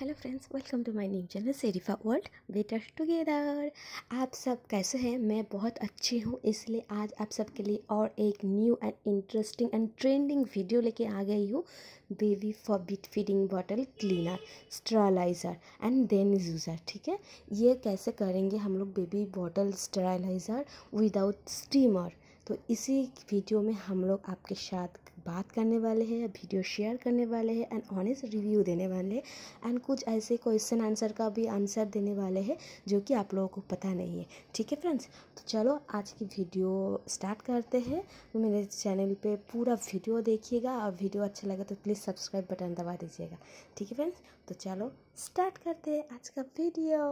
hello friends welcome to my new channel सेरिफा world better together आप सब कैसे हैं मैं बहुत अच्छी हूँ इसलिए आज आप सबके लिए और एक new and interesting and trending video लेके आ गई हूँ baby bit feeding bottle cleaner steriliser and then user ठीक है ये कैसे करेंगे हम लोग baby bottle steriliser without steamer तो इसी वीडियो में हम लोग आपके साथ बात करने वाले हैं वीडियो शेयर करने वाले हैं एंड ऑनेस्ट रिव्यू देने वाले हैं एंड कुछ ऐसे क्वेश्चन आंसर का भी आंसर देने वाले हैं जो कि आप लोगों को पता नहीं है ठीक है फ्रेंड्स तो चलो आज की वीडियो स्टार्ट करते हैं तो मेरे चैनल पे पूरा वीडियो देखिएगा और वीडियो अच्छा लगे तो प्लीज़ सब्सक्राइब बटन दबा दीजिएगा ठीक है फ्रेंड्स तो चलो स्टार्ट करते हैं आज का वीडियो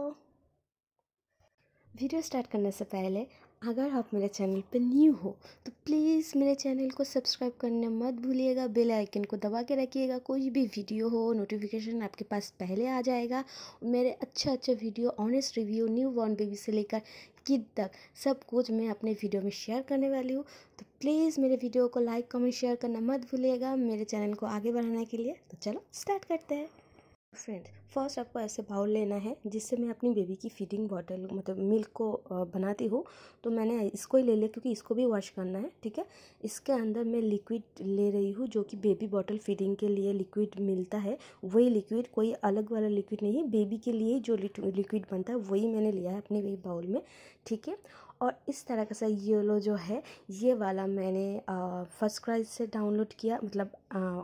वीडियो स्टार्ट करने से पहले अगर आप मेरे चैनल पर न्यू हो तो प्लीज़ मेरे चैनल को सब्सक्राइब करने मत भूलिएगा बेल आइकन को दबा के रखिएगा कोई भी वीडियो हो नोटिफिकेशन आपके पास पहले आ जाएगा मेरे अच्छे अच्छे video honest review newborn baby से लेकर किड तक सब कुछ मैं अपने वीडियो में शेयर करने वाली हूँ तो प्लीज़ मेरे वीडियो को लाइक कमेंट शेयर करना मत भूलिएगा मेरे चैनल को आगे बढ़ाने के लिए तो चलो स्टार्ट करते हैं फ्रेंड्स फर्स्ट आपको ऐसे बाउल लेना है जिससे मैं अपनी बेबी की फीडिंग बॉटल मतलब मिल्क को बनाती हूँ तो मैंने इसको ही ले लिया क्योंकि इसको भी वॉश करना है ठीक है इसके अंदर मैं लिक्विड ले रही हूँ जो कि बेबी बॉटल फीडिंग के लिए लिक्विड मिलता है वही लिक्विड कोई अलग वाला लिक्विड नहीं है बेबी के लिए जो लिक्विड बनता है वही मैंने लिया है अपने बाउल में ठीक है और इस तरह का सा येलो जो है ये वाला मैंने फ़र्स्ट क्राइज से डाउनलोड किया मतलब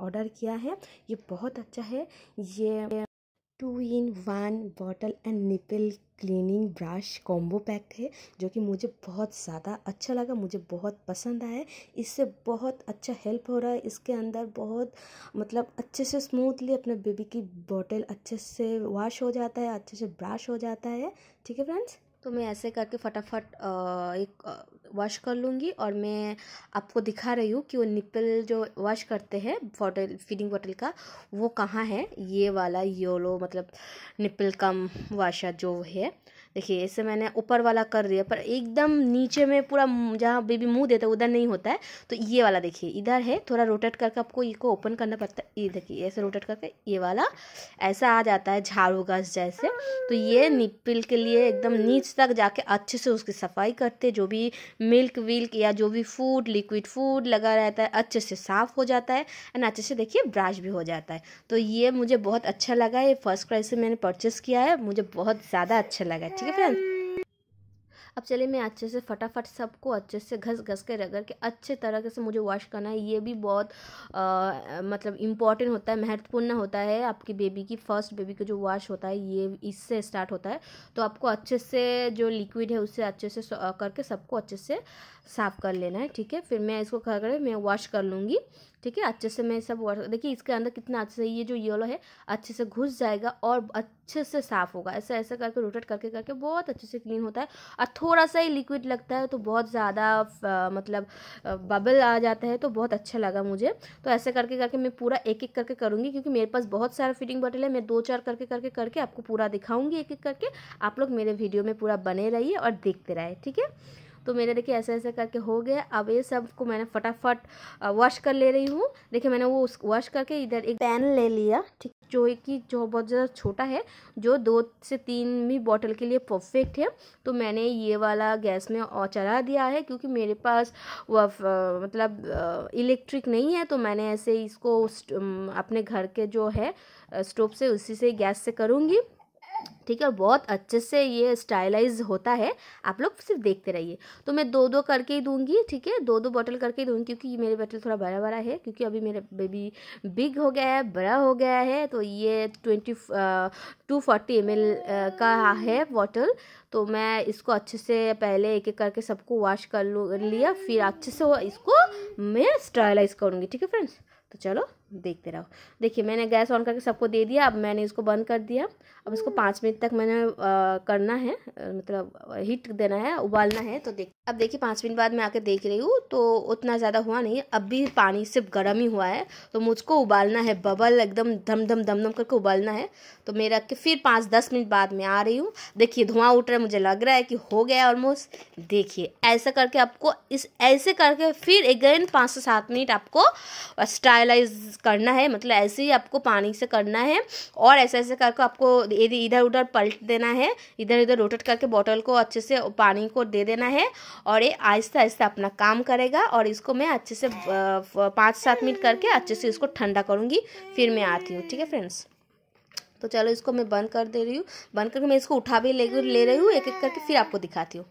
ऑर्डर किया है ये बहुत अच्छा है ये two in one bottle and nipple cleaning brush combo pack है जो कि मुझे बहुत ज़्यादा अच्छा लगा मुझे बहुत पसंद आया इससे बहुत अच्छा हेल्प हो रहा है इसके अंदर बहुत मतलब अच्छे से स्मूथली अपने बेबी की बॉटल अच्छे से वॉश हो जाता है अच्छे से ब्रश हो जाता है ठीक है फ्रेंड्स तो मैं ऐसे करके फटाफट एक वॉश कर लूँगी और मैं आपको दिखा रही हूँ कि वो निपल जो वॉश करते हैं बॉटल फीडिंग बॉटल का वो कहाँ है ये वाला योलो मतलब निपल कम वाशर जो है देखिए ऐसे मैंने ऊपर वाला कर दिया पर एकदम नीचे में पूरा जहाँ बेबी मुंह देता है उधर नहीं होता है तो ये वाला देखिए इधर है थोड़ा रोटेट करके आपको इसको ओपन करना पड़ता है ये देखिए ऐसे रोटेट करके ये वाला ऐसा आ जाता है झाड़ू घास जैसे तो ये निपिल के लिए एकदम नीच तक जाके अच्छे से उसकी सफाई करते जो भी मिल्क विल्क या जो भी फूड लिक्विड फूड लगा रहता है अच्छे से साफ़ हो जाता है एंड अच्छे से देखिए ब्रश भी हो जाता है तो ये मुझे बहुत अच्छा लगा ये फर्स्ट क्राइज से मैंने परचेस किया है मुझे बहुत ज़्यादा अच्छा लगा ठीक है फ्रेंड्स अब चलिए मैं अच्छे से फटाफट सबको अच्छे से घस घस के रगड़ के अच्छे तरीके से मुझे वॉश करना है ये भी बहुत आ, मतलब इम्पॉर्टेंट होता है महत्वपूर्ण होता है आपकी बेबी की फर्स्ट बेबी का जो वॉश होता है ये इससे स्टार्ट होता है तो आपको अच्छे से जो लिक्विड है उससे अच्छे से करके सबको अच्छे से साफ़ कर लेना है ठीक है फिर मैं इसको कर मैं वॉश कर लूँगी ठीक है अच्छे से मैं सब वाटर देखिए इसके अंदर कितना अच्छे से ये जो येलो है अच्छे से घुस जाएगा और अच्छे से साफ़ होगा ऐसा ऐसा करके रोटेट करके करके बहुत अच्छे से क्लीन होता है और थोड़ा सा ही लिक्विड लगता है तो बहुत ज़्यादा मतलब बबल आ जाता है तो बहुत अच्छा लगा मुझे तो ऐसे करके करके मैं पूरा एक एक करके करूँगी क्योंकि मेरे पास बहुत सारा फिटिंग बॉटल है मैं दो चार करके करके करके आपको पूरा दिखाऊँगी एक एक करके आप लोग मेरे वीडियो में पूरा बने रहिए और देखते रहे ठीक है तो मेरे देखिए ऐसे ऐसे करके हो गया अब ये सब को मैंने फटाफट वॉश कर ले रही हूँ देखिए मैंने वो वॉश करके इधर एक पैन ले लिया ठीक जो कि जो बहुत ज़्यादा छोटा है जो दो से तीन भी बॉटल के लिए परफेक्ट है तो मैंने ये वाला गैस में और चला दिया है क्योंकि मेरे पास वह मतलब इलेक्ट्रिक नहीं है तो मैंने ऐसे इसको अपने घर के जो है स्टोव से उसी से गैस से करूँगी ठीक है बहुत अच्छे से ये स्टाइलाइज होता है आप लोग सिर्फ देखते रहिए तो मैं दो दो करके ही दूंगी ठीक है दो दो बॉटल करके ही दूंगी क्योंकि ये मेरे बॉटल थोड़ा बड़ा बड़ा है क्योंकि अभी मेरा बेबी बिग हो गया है बड़ा हो गया है तो ये ट्वेंटी टू फोर्टी एम का है बॉटल तो मैं इसको अच्छे से पहले एक एक करके सबको वॉश कर लू लिया फिर अच्छे से इसको मैं स्टाइलाइज करूँगी ठीक है फ्रेंड्स तो चलो देखते रहो देखिए मैंने गैस ऑन करके सबको दे दिया अब मैंने इसको बंद कर दिया अब इसको पाँच मिनट तक मैंने आ, करना है मतलब हीट देना है उबालना है तो देख अब देखिए पाँच मिनट बाद मैं आके देख रही हूँ तो उतना ज़्यादा हुआ नहीं अब भी पानी सिर्फ गर्म ही हुआ है तो मुझको उबालना है बबल एकदम धम धम धम धम करके उबालना है तो मैं रख के फिर पाँच दस मिनट बाद मैं आ रही हूँ देखिए धुआं उठ रहा है मुझे लग रहा है कि हो गया ऑलमोस्ट देखिए ऐसा करके आपको इस ऐसे करके फिर अगेन पाँच से सात मिनट आपको स्टाइलाइज करना है मतलब ऐसे ही आपको पानी से करना है और ऐसे ऐसे करके आपको यदि इधर उधर पलट देना है इधर उधर रोटेट करके बॉटल को अच्छे से पानी को दे देना है और ये आहिस्ता आहिस्ता अपना काम करेगा और इसको मैं अच्छे से पाँच सात मिनट करके अच्छे से इसको ठंडा करूँगी फिर मैं आती हूँ ठीक है फ्रेंड्स तो चलो इसको मैं बंद कर दे रही हूँ बंद करके मैं इसको उठा भी ले ले रही हूँ एक एक करके फिर आपको दिखाती हूँ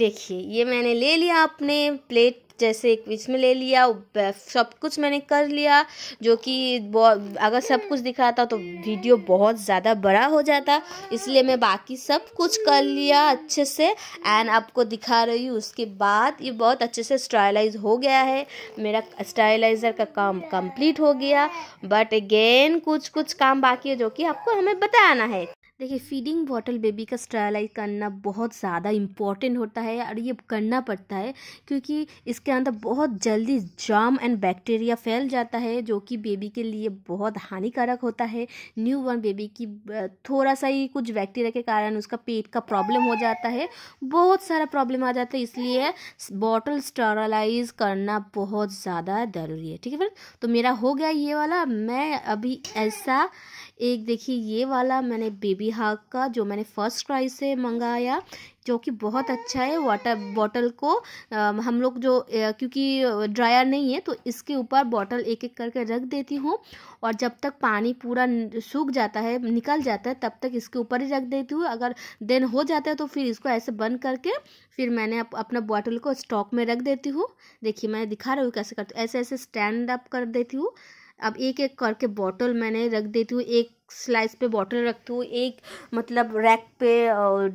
देखिए ये मैंने ले लिया अपने प्लेट जैसे एक विच में ले लिया सब कुछ मैंने कर लिया जो कि अगर सब कुछ दिखाता तो वीडियो बहुत ज़्यादा बड़ा हो जाता इसलिए मैं बाकी सब कुछ कर लिया अच्छे से एंड आपको दिखा रही हूँ उसके बाद ये बहुत अच्छे से स्टाइलाइज हो गया है मेरा स्टाइलाइज़र का काम कंप्लीट हो गया बट अगेन कुछ कुछ काम बाकी है जो कि आपको हमें बताना है देखिए फीडिंग बॉटल बेबी का स्टरलाइज करना बहुत ज़्यादा इम्पॉर्टेंट होता है और ये करना पड़ता है क्योंकि इसके अंदर बहुत जल्दी जाम एंड बैक्टीरिया फैल जाता है जो कि बेबी के लिए बहुत हानिकारक होता है न्यू बॉर्न बेबी की थोड़ा सा ही कुछ बैक्टीरिया के कारण उसका पेट का प्रॉब्लम हो जाता है बहुत सारा प्रॉब्लम आ जाता है इसलिए बॉटल स्टरलाइज करना बहुत ज़्यादा ज़रूरी है ठीक है फिर तो मेरा हो गया ये वाला मैं अभी ऐसा एक देखिए ये वाला मैंने बेबी हाक का जो मैंने फ़र्स्ट क्राई से मंगाया जो कि बहुत अच्छा है वाटर बॉटल को आ, हम लोग जो आ, क्योंकि ड्रायर नहीं है तो इसके ऊपर बॉटल एक एक करके रख देती हूँ और जब तक पानी पूरा सूख जाता है निकल जाता है तब तक इसके ऊपर ही रख देती हूँ अगर देन हो जाता है तो फिर इसको ऐसे बंद करके फिर मैंने अप, अपना बॉटल को स्टॉक में रख देती हूँ देखिए मैं दिखा रही हूँ कैसे करती हूँ ऐसे ऐसे स्टैंड अप कर देती हूँ अब एक एक करके बॉटल मैंने रख देती हूँ एक स्लाइस पे बॉटल रखती हूँ एक मतलब रैक पे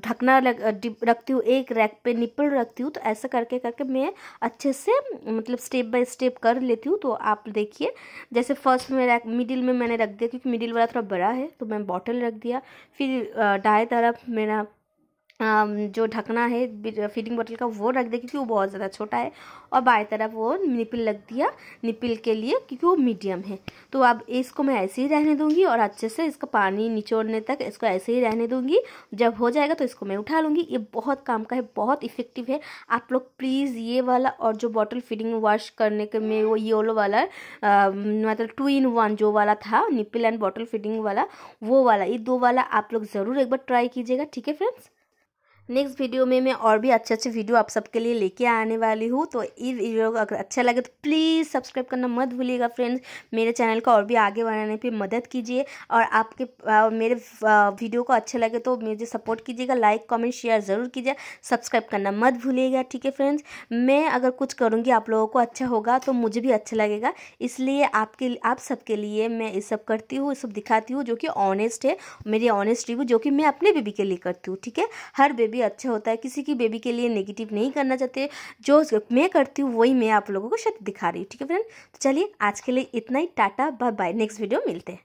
ढकना लग रखती हूँ एक रैक पे निपल रखती हूँ तो ऐसा करके करके मैं अच्छे से मतलब स्टेप बाय स्टेप कर लेती हूँ तो आप देखिए जैसे फर्स्ट में रैक मिडिल में मैंने रख दिया क्योंकि मिडिल वाला थोड़ा बड़ा है तो मैं बॉटल रख दिया फिर दाएँ तरफ मेरा जो ढकना है फीडिंग बोतल का वो रख दे क्योंकि वो बहुत ज़्यादा छोटा है और बाएं तरफ वो निपिल लग दिया निपिल के लिए क्योंकि वो मीडियम है तो अब इसको मैं ऐसे ही रहने दूंगी और अच्छे से इसका पानी निचोड़ने तक इसको ऐसे ही रहने दूंगी जब हो जाएगा तो इसको मैं उठा लूँगी ये बहुत काम का है बहुत इफेक्टिव है आप लोग प्लीज़ ये वाला और जो बॉटल फीडिंग वॉश करने के में वो योलो वाला मतलब टू इन वन जो वाला था निपिल एंड बॉटल फीडिंग वाला वो वाला ये दो वाला आप लोग ज़रूर एक बार ट्राई कीजिएगा ठीक है फ्रेंड्स नेक्स्ट वीडियो में मैं और भी अच्छे अच्छे वीडियो आप सबके लिए लेके आने वाली हूँ तो ये वीडियो अगर अच्छा लगे तो प्लीज़ सब्सक्राइब करना मत भूलिएगा फ्रेंड्स मेरे चैनल को और भी आगे बढ़ाने पे मदद कीजिए और आपके आ, मेरे वीडियो को अच्छा लगे तो मुझे सपोर्ट कीजिएगा लाइक कमेंट शेयर ज़रूर कीजिए सब्सक्राइब करना मत भूलिएगा ठीक है फ्रेंड्स मैं अगर कुछ करूँगी आप लोगों को अच्छा होगा तो मुझे भी अच्छा लगेगा इसलिए आपके आप सबके लिए मैं ये सब करती हूँ ये सब दिखाती हूँ जो कि ऑनेस्ट है मेरी ऑनेस्ट रिव्यू जो कि मैं अपने बेबी के लिए करती हूँ ठीक है हर बेबी भी अच्छा होता है किसी की बेबी के लिए नेगेटिव नहीं करना चाहते जो मैं करती हूँ वही मैं आप लोगों को शायद दिखा रही हूँ ठीक है फ्रेंड तो चलिए आज के लिए इतना ही ta ta bye bye next video मिलते हैं